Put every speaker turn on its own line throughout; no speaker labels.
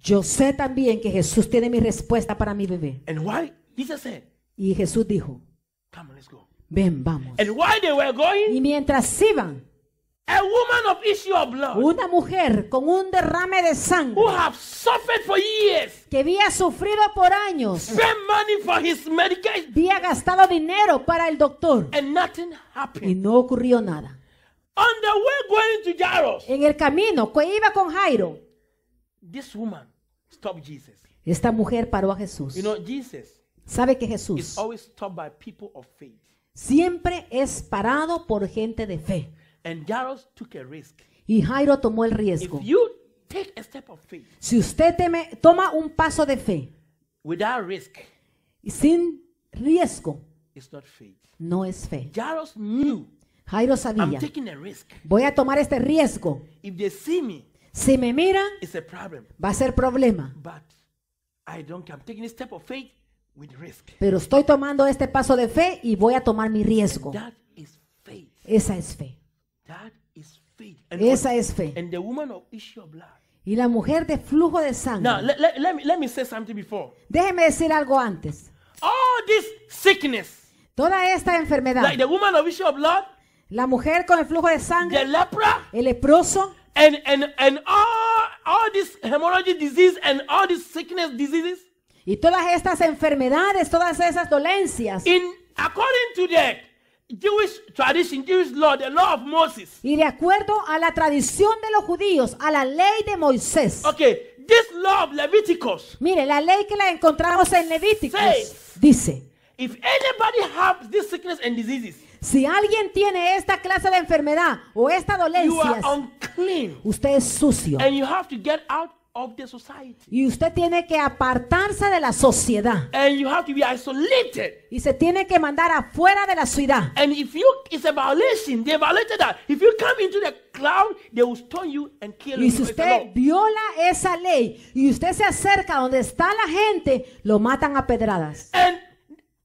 Yo sé también que Jesús tiene mi respuesta para mi bebé. y Jesús dijo, Ven, vamos. y mientras iban, una mujer con un derrame de sangre que había sufrido por años, había gastado dinero para el doctor y no ocurrió nada. On the way going to Jairus, en el camino que iba con Jairo,
this woman stopped Jesus.
Esta mujer paró a Jesús. You
know, Jesus
Sabe que Jesús is
always stopped by people of faith.
siempre es parado por gente de fe.
And Jairus took a risk.
Y Jairo tomó el riesgo. If you take a step of faith, si usted teme, toma un paso de fe
without risk,
sin riesgo,
it's not faith.
no es fe. Jairus knew Jairo sabía. Voy a tomar este riesgo. si me miran, va a ser problema. Pero estoy tomando este paso de fe y voy a tomar mi riesgo. Esa es fe. Esa es fe. Y la mujer de flujo de sangre. Déjeme decir algo antes. Toda esta enfermedad. La mujer con el flujo de sangre. The lepra. El leproso.
And, and, and all, all this hemorrhagic disease and all these sickness diseases.
Y todas estas enfermedades, todas esas dolencias. In, according to the Jewish tradition, Jewish law, the law of Moses. Y de acuerdo a la tradición de los judíos, a la ley de Moisés. Okay, this law of Leviticus. Mire, la ley que la encontramos en Levíticos dice, if anybody has this sickness and diseases, si alguien tiene esta clase de enfermedad o esta dolencia, usted es sucio. And you have
to get out of the society.
Y usted tiene que apartarse de la sociedad. And you have to be isolated. Y se tiene que mandar afuera de la ciudad. And if you, it's a violation. They violated that. If you come into the cloud, they will stone you
and kill you. Y si usted
viola esa ley y usted se acerca donde está la gente, lo matan a pedradas. And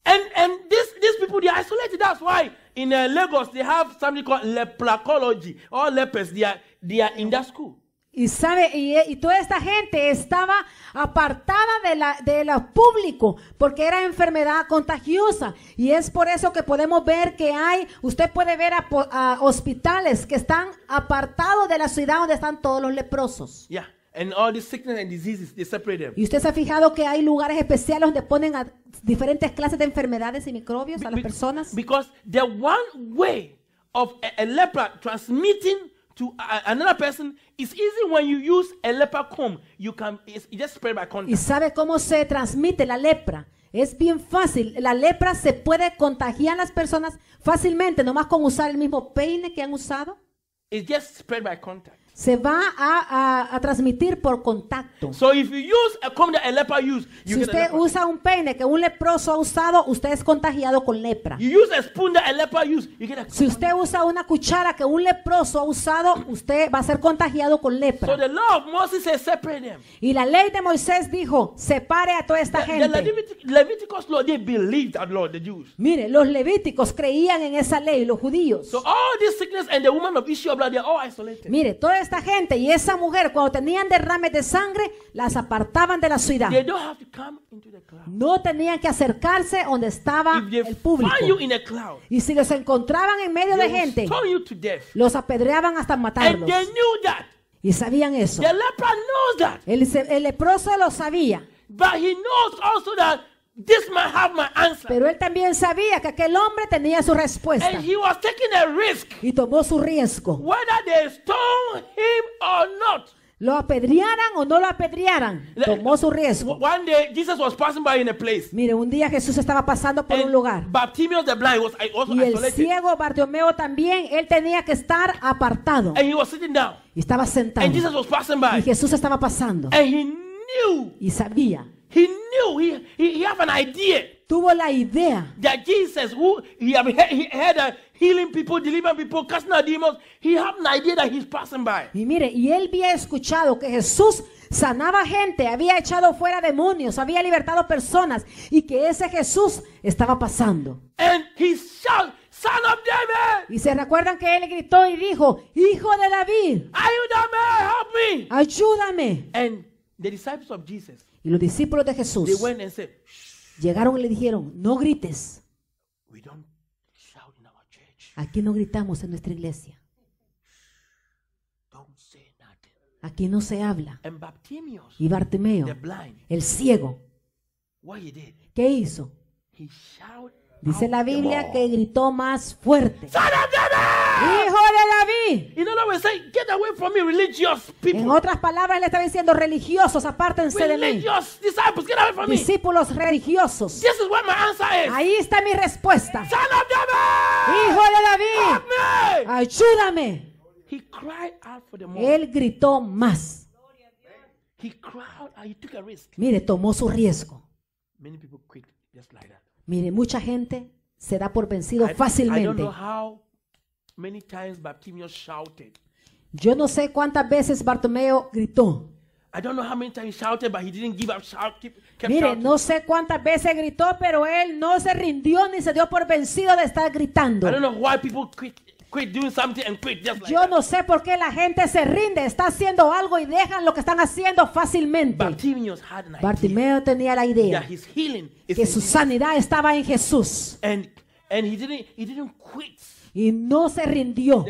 and and this, these people they are isolated. That's why.
In uh, Lagos, they have something called lepracology lepers. They are, in that
school. Y sabe, eh, y, toda esta gente estaba apartada de la, de público porque era enfermedad contagiosa. Y es por eso que podemos ver que hay, usted puede ver a, hospitales que están apartados de la ciudad donde están todos los leprosos.
Yeah. And all these sickness and diseases, they separate them. Y usted se ha
fijado que hay lugares especiales donde ponen a diferentes clases de enfermedades y microbios a las personas. Because the
one way of a, a leper transmitting to a- another person is easy when you use a leper comb. You can it's, it just spread by contact. ¿Y sabe
cómo se transmite la lepra? Es bien fácil. La lepra se puede contagiar a las personas fácilmente, nomás con usar el mismo peine que han usado.
It just spread by contact
se va a, transmitir por contacto. si usted usa un peine que un leproso ha usado, usted es contagiado con lepra. si usted usa una cuchara que un leproso ha usado, usted va a ser contagiado con lepra. Y la ley de Moisés dijo, separe a toda esta gente. Mire, los levíticos creían en esa ley, los judíos. Mire, todo esta gente y esa mujer, cuando tenían derrames de sangre, las apartaban de la ciudad. No tenían que acercarse donde estaba el público. y si los encontraban en medio de gente, los apedreaban hasta matarlos. Y sabían eso. El, leproso lo sabía. pero pero él también sabía que aquel hombre tenía su respuesta. Y tomó su riesgo. Lo apedrearan o no lo apedrearan, tomó su riesgo. Mire, un día Jesús estaba pasando por un lugar. y el ciego Bartimeo también, él tenía que estar apartado. Y estaba sentado. Y Jesús estaba pasando. y sabía He knew,
he, he, he an idea. Tuvo la idea That Jesus, who he had, he had a healing people, delivering people, casting out demons, he had an idea that he's passing by.
y mire, y él había escuchado que Jesús sanaba gente, había echado fuera demonios, había libertado personas y que ese Jesús estaba pasando. And he shouted, Son of David, Y se recuerdan que él gritó y dijo, Hijo de David, ayúdame, Help me. ayúdame. And the disciples of Jesus y los discípulos de Jesús llegaron y le dijeron, no grites. Aquí no gritamos en nuestra iglesia. Aquí no se habla.
y Bartimeo,
el ciego, ¿qué hizo? Dice la Biblia que gritó más fuerte. ¡Son of the Hijo de
David. In other words, say, get away from me, religious
people. En otras palabras, le está diciendo religiosos, apártense religious
de mí. Disciples, get away from
Discípulos religiosos. This is what my answer is. Ahí está mi respuesta. Son of the Hijo de David. Ayúdame.
He cried out
for the Él gritó más.
He cried, out, he took a risk. Mire, tomó su riesgo. Many people quit just like that.
Mire, mucha gente se da por vencido fácilmente. Yo no sé cuántas veces Bartomeo gritó. Mire, no sé cuántas veces gritó, pero él no se rindió ni se dio por vencido de estar gritando. Yo no sé por qué la gente se rinde, está haciendo algo y dejan lo que están haciendo fácilmente. Bartimeo tenía la idea que su sanidad estaba en Jesús. And, and he, didn't, y no se rindió.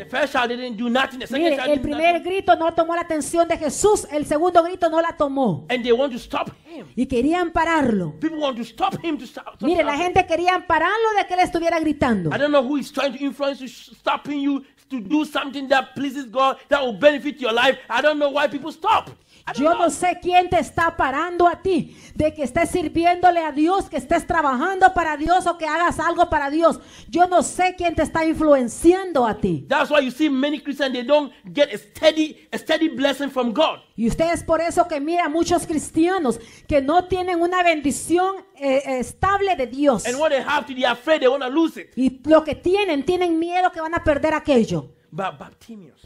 el primer grito no tomó la atención de Jesús, el segundo grito no la tomó. Y querían pararlo. Mire, la gente quería pararlo de que él estuviera gritando
to do something that pleases God, that will benefit your life. I don't know why people stop. Yo
no sé quién te está parando a ti de que estés sirviéndole a Dios, que estés trabajando para Dios o que hagas algo para Dios. Yo no sé quién te está influenciando a
ti. That's why you see many Christians they don't get a steady a steady blessing from God.
Y ustedes por eso que mira muchos cristianos que no tienen una bendición eh, estable de Dios. And what
they have to, they are afraid they want to lose it.
Y lo que tienen, tienen miedo que van a perder aquello. But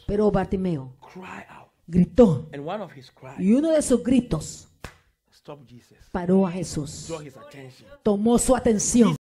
Pero Bartimeo
cried out.
gritó.
And one of his cries y
uno de sus gritos stop Jesus. paró a Jesús. Draw his attention. Tomó su atención.